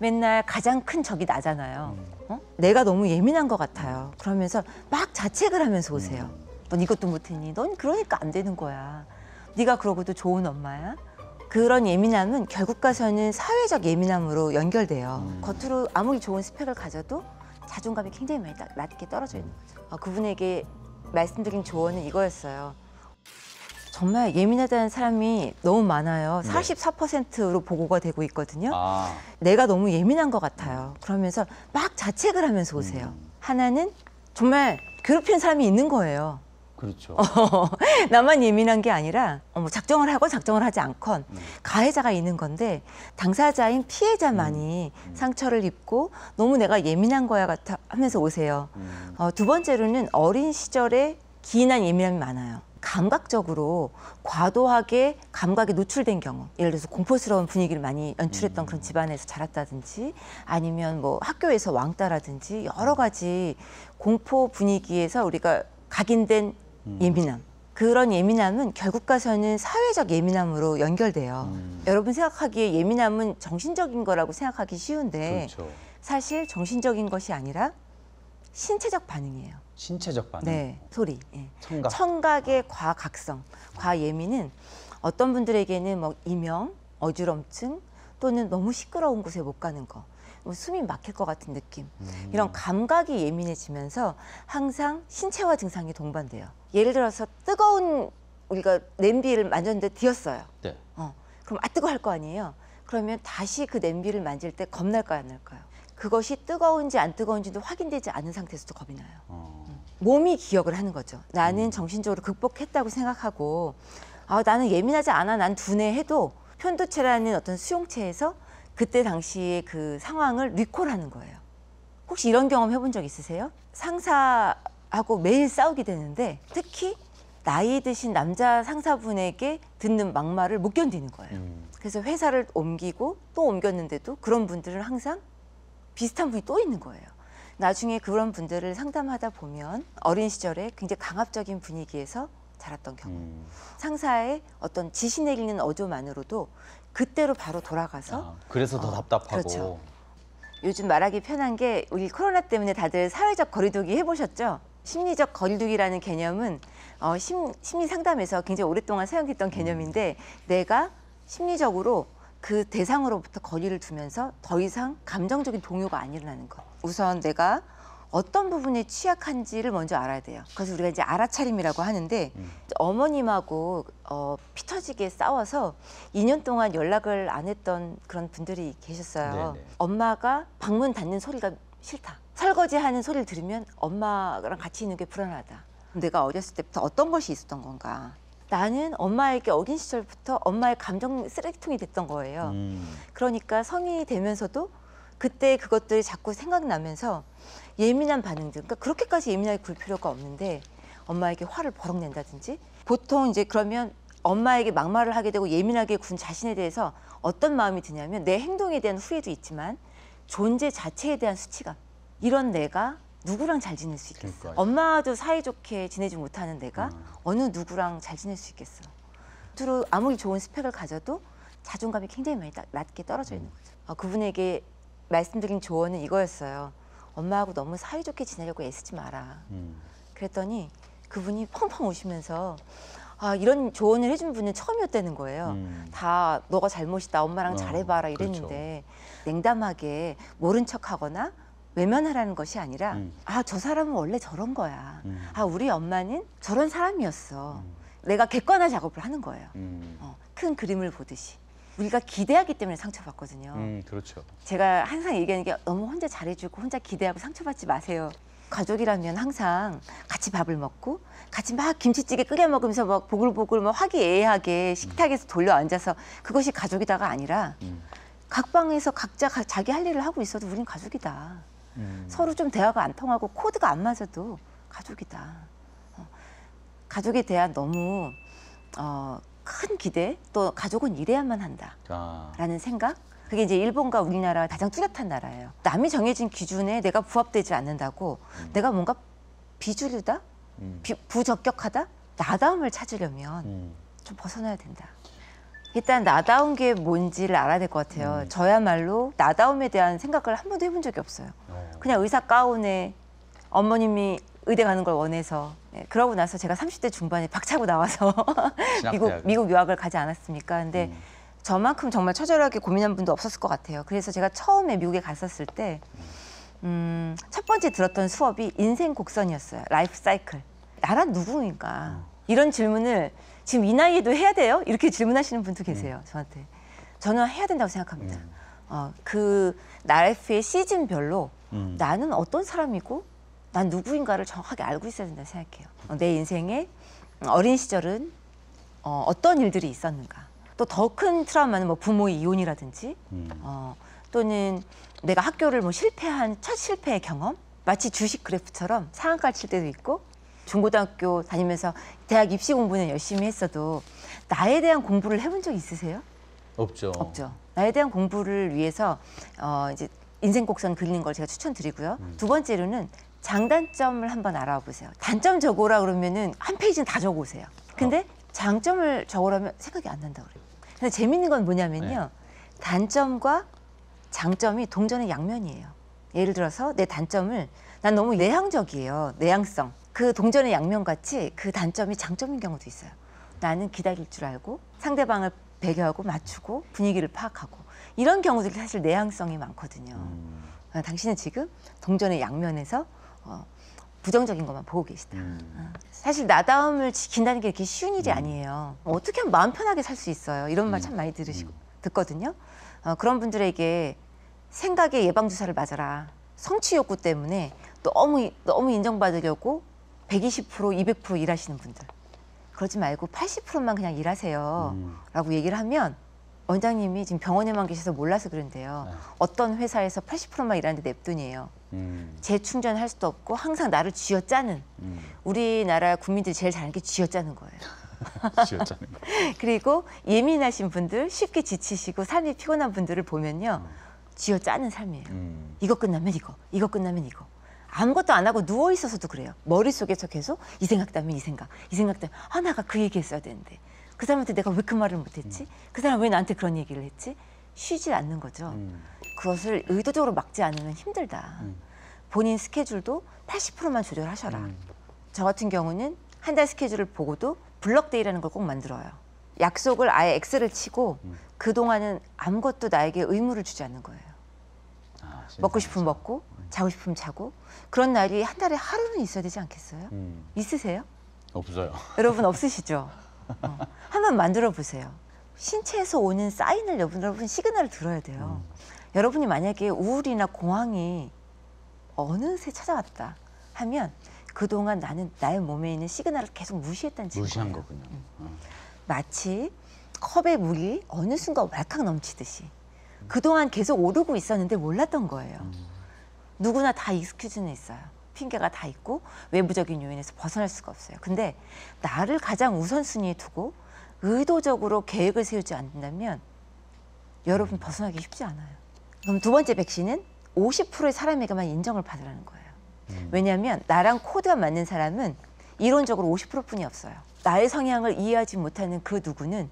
맨날 가장 큰 적이 나잖아요. 음. 어? 내가 너무 예민한 것 같아요. 그러면서 막 자책을 하면서 음. 오세요. 넌 이것도 못했니? 넌 그러니까 안 되는 거야. 네가 그러고도 좋은 엄마야. 그런 예민함은 결국 가서는 사회적 예민함으로 연결돼요. 음. 겉으로 아무리 좋은 스펙을 가져도 자존감이 굉장히 많이 낮게 떨어져 있는 음. 거죠. 어, 그분에게 말씀드린 조언은 이거였어요. 정말 예민하다는 사람이 너무 많아요. 44%로 보고가 되고 있거든요. 아. 내가 너무 예민한 것 같아요. 그러면서 막 자책을 하면서 오세요. 음. 하나는 정말 괴롭히는 사람이 있는 거예요. 그렇죠. 나만 예민한 게 아니라 작정을 하고 작정을 하지 않건 음. 가해자가 있는 건데 당사자인 피해자만이 음, 음. 상처를 입고 너무 내가 예민한 거야 같아 하면서 오세요. 음. 어, 두 번째로는 어린 시절에 기인한 예민함이 많아요. 감각적으로 과도하게 감각에 노출된 경우 예를 들어서 공포스러운 분위기를 많이 연출했던 그런 음. 집안에서 자랐다든지 아니면 뭐 학교에서 왕따라든지 여러 음. 가지 공포 분위기에서 우리가 각인된 음. 예민함 그런 예민함은 결국 가서는 사회적 예민함으로 연결돼요. 음. 여러분 생각하기에 예민함은 정신적인 거라고 생각하기 쉬운데 그렇죠. 사실 정신적인 것이 아니라 신체적 반응이에요. 신체적 반응. 네, 소리. 예. 청각. 청각의 과각성, 과예민은 어떤 분들에게는 뭐 이명, 어지럼증 또는 너무 시끄러운 곳에 못 가는 거. 뭐 숨이 막힐 것 같은 느낌 음. 이런 감각이 예민해지면서 항상 신체화 증상이 동반돼요 예를 들어서 뜨거운 우리가 냄비를 만졌는데 뒤었어요 네. 어, 그럼 아 뜨거 워할 거 아니에요 그러면 다시 그 냄비를 만질 때 겁날까요 안 날까요 그것이 뜨거운지 안 뜨거운지도 확인되지 않은 상태에서도 겁이 나요. 어. 몸이 기억을 하는 거죠. 나는 음. 정신적으로 극복했다고 생각하고 아, 나는 예민하지 않아, 난두뇌 해도 편도체라는 어떤 수용체에서 그때 당시의 그 상황을 리콜하는 거예요. 혹시 이런 경험 해본 적 있으세요? 상사하고 매일 싸우게 되는데 특히 나이 드신 남자 상사분에게 듣는 막말을 못 견디는 거예요. 음. 그래서 회사를 옮기고 또 옮겼는데도 그런 분들은 항상 비슷한 분이 또 있는 거예요. 나중에 그런 분들을 상담하다 보면 어린 시절에 굉장히 강압적인 분위기에서 자랐던 경우 음. 상사의 어떤 지시 내리는 어조만으로도 그때로 바로 돌아가서 아, 그래서 더 어, 답답하고 그렇죠. 요즘 말하기 편한 게 우리 코로나 때문에 다들 사회적 거리두기 해보셨죠? 심리적 거리두기라는 개념은 어, 심, 심리 상담에서 굉장히 오랫동안 사용했던 개념인데 음. 내가 심리적으로 그 대상으로부터 거리를 두면서 더 이상 감정적인 동요가 안 일어나는 것. 우선 내가 어떤 부분에 취약한지를 먼저 알아야 돼요. 그래서 우리가 이제 알아차림이라고 하는데 음. 어머님하고 어, 피터지게 싸워서 2년 동안 연락을 안 했던 그런 분들이 계셨어요. 네네. 네. 엄마가 방문 닫는 소리가 싫다. 설거지 하는 소리를 들으면 엄마랑 같이 있는 게 불안하다. 내가 어렸을 때부터 어떤 것이 있었던 건가. 나는 엄마에게 어린 시절부터 엄마의 감정 쓰레기통이 됐던 거예요. 음. 그러니까 성인이 되면서도 그때 그것들이 자꾸 생각나면서 예민한 반응들, 그러니까 그렇게까지 예민하게 굴 필요가 없는데 엄마에게 화를 버럭 낸다든지 보통 이제 그러면 엄마에게 막말을 하게 되고 예민하게 군 자신에 대해서 어떤 마음이 드냐면 내 행동에 대한 후회도 있지만 존재 자체에 대한 수치감. 이런 내가 누구랑 잘 지낼 수 있겠어? 그러니까요. 엄마도 사이좋게 지내지 못하는 내가 음. 어느 누구랑 잘 지낼 수 있겠어? 주로 아무리 좋은 스펙을 가져도 자존감이 굉장히 많이 낮게 떨어져 있는 음. 거죠. 어, 그분에게 말씀드린 조언은 이거였어요. 엄마하고 너무 사이좋게 지내려고 애쓰지 마라. 음. 그랬더니 그분이 펑펑 우시면서 아 이런 조언을 해준 분은 처음이었다는 거예요. 음. 다 너가 잘못이다. 엄마랑 어, 잘해봐라 이랬는데 그렇죠. 냉담하게 모른 척하거나 외면하라는 것이 아니라 음. 아저 사람은 원래 저런 거야. 음. 아 우리 엄마는 저런 사람이었어. 음. 내가 객관화 작업을 하는 거예요. 음. 어, 큰 그림을 보듯이. 우리가 기대하기 때문에 상처받거든요. 음, 그렇죠. 제가 항상 얘기하는 게 너무 혼자 잘해주고 혼자 기대하고 상처받지 마세요. 가족이라면 항상 같이 밥을 먹고 같이 막 김치찌개 끓여 먹으면서 막 보글보글 막 화기애애하게 식탁에서 돌려 앉아서 그것이 가족이다가 아니라 음. 각방에서 각자 자기 할 일을 하고 있어도 우린 가족이다. 음. 서로 좀 대화가 안 통하고 코드가 안 맞아도 가족이다. 어, 가족에 대한 너무 어, 큰 기대 또 가족은 이래야만 한다라는 아. 생각 그게 이제 일본과 우리나라 가장 뚜렷한 나라예요. 남이 정해진 기준에 내가 부합되지 않는다고 음. 내가 뭔가 비주류다, 음. 비, 부적격하다, 나다움을 찾으려면 음. 좀 벗어나야 된다. 일단 나다운 게 뭔지를 알아야 될 것 같아요. 음. 저야말로 나다움에 대한 생각을 한 번도 해본 적이 없어요. 그냥 의사 가운에 어머님이 의대 가는 걸 원해서 예, 그러고 나서 제가 30대 중반에 박차고 나와서 미국 미국 유학을 가지 않았습니까? 근데 음. 저만큼 정말 처절하게 고민한 분도 없었을 것 같아요. 그래서 제가 처음에 미국에 갔었을 때 음, 음 첫 번째 들었던 수업이 인생 곡선이었어요. 라이프 사이클. 나란 누구인가? 음. 이런 질문을 지금 이 나이에도 해야 돼요? 이렇게 질문하시는 분도 음. 계세요. 저한테. 저는 해야 된다고 생각합니다. 음. 어, 그 라이프의 시즌별로 음. 나는 어떤 사람이고 난 누구인가를 정확하게 알고 있어야 된다 생각해요. 어, 내 인생에 어린 시절은 어, 어떤 일들이 있었는가. 또 더 큰 트라우마는 뭐 부모의 이혼이라든지 음. 어, 또는 내가 학교를 뭐 실패한 첫 실패의 경험 마치 주식 그래프처럼 상한가를 칠 때도 있고 중고등학교 다니면서 대학 입시 공부는 열심히 했어도 나에 대한 공부를 해본 적 있으세요? 없죠. 없죠. 나에 대한 공부를 위해서 어 이제 인생 곡선 그리는 걸 제가 추천드리고요. 음. 두 번째로는 장단점을 한번 알아보세요. 단점 적으라 그러면은 한 페이지는 다 적어오세요. 근데 어. 장점을 적으라면 생각이 안 난다 그래요. 근데 재밌는 건 뭐냐면요. 네. 단점과 장점이 동전의 양면이에요. 예를 들어서 내 단점을 난 너무 내향적이에요. 내향성. 그 동전의 양면 같이 그 단점이 장점인 경우도 있어요. 나는 기다릴 줄 알고 상대방을 배려하고 맞추고 분위기를 파악하고 이런 경우들이 사실 내향성이 많거든요. 음. 그 당신은 지금 동전의 양면에서 어, 부정적인 것만 보고 계시다. 음. 아, 사실 나다움을 지킨다는 게 이렇게 쉬운 일이 음. 아니에요. 어떻게 하면 마음 편하게 살 수 있어요. 이런 말참 음. 많이 들으시고 음. 듣거든요. 어, 그런 분들에게 생각의 예방 주사를 맞아라. 성취 욕구 때문에 너무 너무 인정받으려고 120% 200% 일하시는 분들. 그러지 말고 80%만 그냥 일하세요라고 음. 얘기를 하면 원장님이 지금 병원에만 계셔서 몰라서 그런데요. 네. 어떤 회사에서 80%만 일하는데 냅둔이에요. 음. 재충전할 수도 없고 항상 나를 쥐어짜는 음. 우리나라 국민들이 제일 잘하는 게 쥐어짜는 거예요. 쥐어짜는 거. 그리고 예민하신 분들, 쉽게 지치시고 삶이 피곤한 분들을 보면요. 음. 쥐어짜는 삶이에요. 음. 이거 끝나면 이거, 이거 끝나면 이거. 아무것도 안 하고 누워 있어서도 그래요. 머릿속에서 계속 이 생각 다음에 이 생각, 이 생각 다음에 아, 나가 그 얘기 했어야 되는데. 그 사람한테 내가 왜 그 말을 못했지? 음. 그 사람 왜 나한테 그런 얘기를 했지? 쉬지 않는 거죠. 음. 그것을 의도적으로 막지 않으면 힘들다. 음. 본인 스케줄도 80%만 조절하셔라. 음. 저 같은 경우는 한 달 스케줄을 보고도 블럭데이라는 걸 꼭 만들어요. 약속을 아예 엑스를 치고 음. 그동안은 아무것도 나에게 의무를 주지 않는 거예요. 아, 먹고 싶으면 먹고 음. 자고 싶으면 자고 그런 날이 한 달에 하루는 있어야 되지 않겠어요? 있으세요? 없어요. 여러분 없으시죠? 어. 한번 만들어 보세요. 신체에서 오는 사인을 여러분 시그널을 들어야 돼요. 음. 여러분이 만약에 우울이나 공황이 어느새 찾아왔다 하면 그동안 나는 나의 몸에 있는 시그널을 계속 무시했다는 증거 무시한 거군요. 음. 어. 마치 컵에 물이 어느 순간 왈칵 넘치듯이 그동안 계속 오르고 있었는데 몰랐던 거예요. 음. 누구나 다 익스큐즈는 있어요. 핑계가 다 있고 외부적인 요인에서 벗어날 수가 없어요. 근데 나를 가장 우선순위에 두고 의도적으로 계획을 세우지 않는다면 여러분 음. 벗어나기 쉽지 않아요. 그럼 두 번째 백신은 50%의 사람에게만 인정을 받으라는 거예요. 음. 왜냐하면 나랑 코드가 맞는 사람은 이론적으로 50%뿐이 없어요. 나의 성향을 이해하지 못하는 그 누구는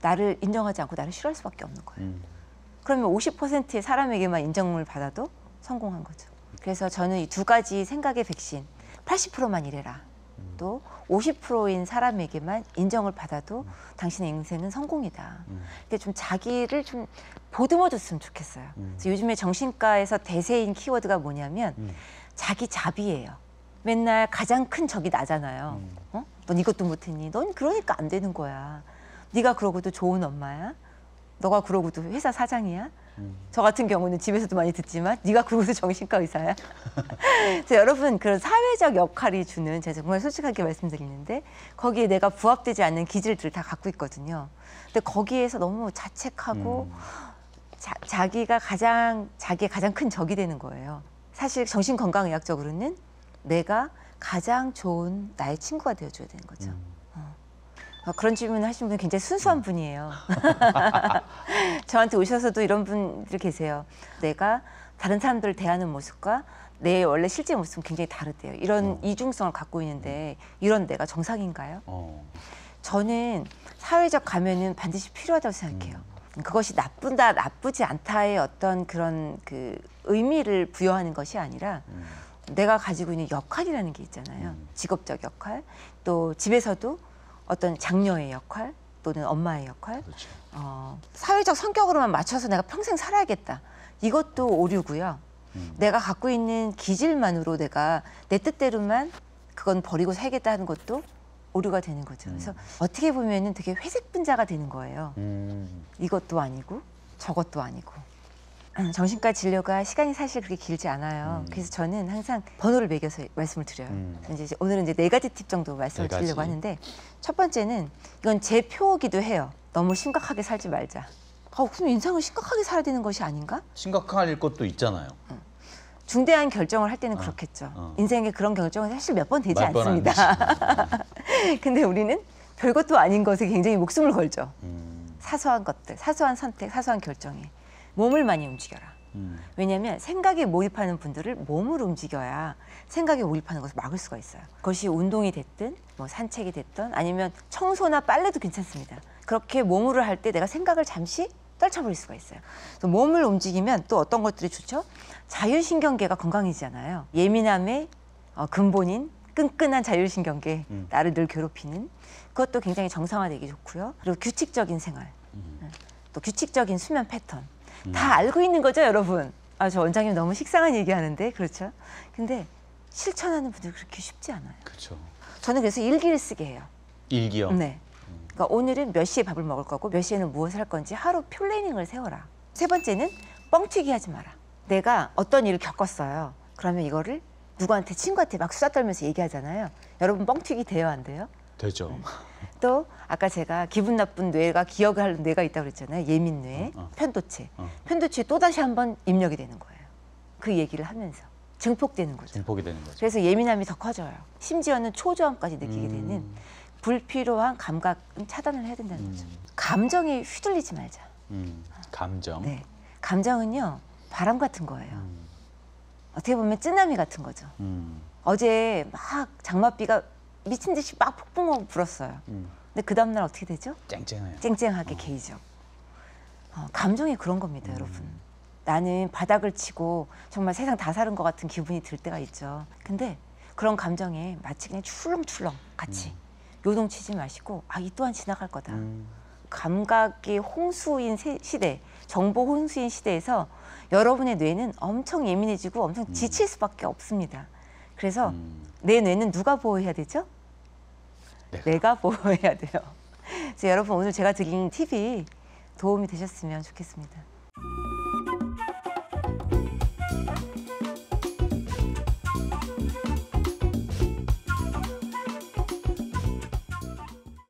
나를 인정하지 않고 나를 싫어할 수밖에 없는 거예요. 음. 그러면 50%의 사람에게만 인정을 받아도 성공한 거죠. 그래서 저는 이 두 가지 생각의 백신 80%만 일해라. 음. 또 50%인 사람에게만 인정을 받아도 음. 당신의 인생은 성공이다. 음. 근데 좀 자기를 좀 보듬어 줬으면 좋겠어요. 음. 그래서 요즘에 정신과에서 대세인 키워드가 뭐냐면 음. 자기 자비예요. 맨날 가장 큰 적이 나잖아요. 음. 어? 넌 이것도 못했니? 넌 그러니까 안 되는 거야. 네가 그러고도 좋은 엄마야. 너가 그러고도 회사 사장이야? 음. 저 같은 경우는 집에서도 많이 듣지만 네가 그러고도 정신과 의사야. 그래서 여러분 그런 사회적 역할이 주는 제가 정말 솔직하게 말씀드리는데 거기에 내가 부합되지 않는 기질들을 다 갖고 있거든요. 근데 거기에서 너무 자책하고 음. 자, 자기가 가장 자기의 가장 큰 적이 되는 거예요. 사실 정신건강의학적으로는 내가 가장 좋은 나의 친구가 되어줘야 되는 거죠. 음. 아, 그런 질문을 하신 분은 굉장히 순수한 음. 분이에요. 저한테 오셔서도 이런 분들 계세요. 내가 다른 사람들을 대하는 모습과 내 원래 실제 모습은 굉장히 다르대요. 이런 어. 이중성을 갖고 있는데 이런 내가 정상인가요? 어. 저는 사회적 가면은 반드시 필요하다고 생각해요. 음. 그것이 나쁜다 나쁘지 않다의 어떤 그런 그 의미를 부여하는 것이 아니라 음. 내가 가지고 있는 역할이라는 게 있잖아요. 음. 직업적 역할, 또 집에서도 어떤 장녀의 역할 또는 엄마의 역할 그렇죠. 어, 사회적 성격으로만 맞춰서 내가 평생 살아야겠다 이것도 오류고요 음. 내가 갖고 있는 기질만으로 내가 내 뜻대로만 그건 버리고 살겠다 하는 것도 오류가 되는 거죠 음. 그래서 어떻게 보면은 되게 회색 분자가 되는 거예요 음. 이것도 아니고 저것도 아니고 음, 정신과 진료가 시간이 사실 그렇게 길지 않아요. 음. 그래서 저는 항상 번호를 매겨서 말씀을 드려요. 음. 이제 오늘은 이제 네 가지 팁 정도 말씀을 네 드리려고 가지. 하는데 첫 번째는 이건 제 표기도 해요. 너무 심각하게 살지 말자. 아, 그럼 인상을 심각하게 살아야 되는 것이 아닌가? 심각할 것도 있잖아요. 음. 중대한 결정을 할 때는 어, 그렇겠죠. 어. 인생에 그런 결정은 사실 몇 번 되지 몇 않습니다. 근데 우리는 별것도 아닌 것에 굉장히 목숨을 걸죠. 음. 사소한 것들, 사소한 선택, 사소한 결정에. 몸을 많이 움직여라. 음. 왜냐하면 생각에 몰입하는 분들을 몸을 움직여야 생각에 몰입하는 것을 막을 수가 있어요. 그것이 운동이 됐든 뭐 산책이 됐든 아니면 청소나 빨래도 괜찮습니다. 그렇게 몸으할때 내가 생각을 잠시 떨쳐버릴 수가 있어요. 그래서 몸을 움직이면 또 어떤 것들이 좋죠? 자율신경계가 건강해잖아요 예민함의 어, 근본인 끈끈한 자율신경계, 음. 나를 늘 괴롭히는 그것도 굉장히 정상화되기 좋고요. 그리고 규칙적인 생활, 음. 네. 또 규칙적인 수면 패턴. 음. 다 알고 있는 거죠, 여러분? 아, 저 원장님 너무 식상한 얘기하는데 그렇죠? 근데 실천하는 분들 그렇게 쉽지 않아요. 그렇죠. 저는 그래서 일기를 쓰게 해요. 일기요? 네. 그러니까 오늘은 몇 시에 밥을 먹을 거고 몇 시에는 무엇을 할 건지 하루 플래닝을 세워라. 세 번째는 뻥튀기 하지 마라. 내가 어떤 일을 겪었어요. 그러면 이거를 누구한테 친구한테 막 수다 떨면서 얘기하잖아요. 여러분 뻥튀기 돼요 안 돼요? 되죠. 또 아까 제가 기분 나쁜 뇌가 기억을 하는 뇌가 있다고 그랬잖아요. 예민 뇌, 어, 어. 편도체. 어. 편도체 또 다시 한번 입력이 되는 거예요. 그 얘기를 하면서 증폭되는 거죠. 증폭이 되는 거죠. 그래서 예민함이 더 커져요. 심지어는 초저항까지 느끼게 음. 되는 불필요한 감각 차단을 해야 된다는 음. 거죠. 음. 감정이 휘둘리지 말자. 음, 감정. 네, 감정은요 바람 같은 거예요. 음. 어떻게 보면 쯔나미 같은 거죠. 음. 어제 막 장맛비가 미친 듯이 막 폭풍하고 불었어요. 음. 근데 그 다음날 어떻게 되죠? 쨍쨍해요. 쨍쨍하게 음. 개이죠. 어, 감정이 그런 겁니다, 음. 여러분. 나는 바닥을 치고 정말 세상 다 사는 것 같은 기분이 들 때가 있죠. 근데 그런 감정에 마치 그냥 출렁출렁 같이 음. 요동치지 마시고 아 이 또한 지나갈 거다. 음. 감각이 홍수인 시대, 정보 홍수인 시대에서 여러분의 뇌는 엄청 예민해지고 엄청 음. 지칠 수밖에 없습니다. 그래서 음. 내 뇌는 누가 보호해야 되죠? 내가, 내가 보호해야 돼요. 그래서 여러분 오늘 제가 드린 팁이 도움이 되셨으면 좋겠습니다.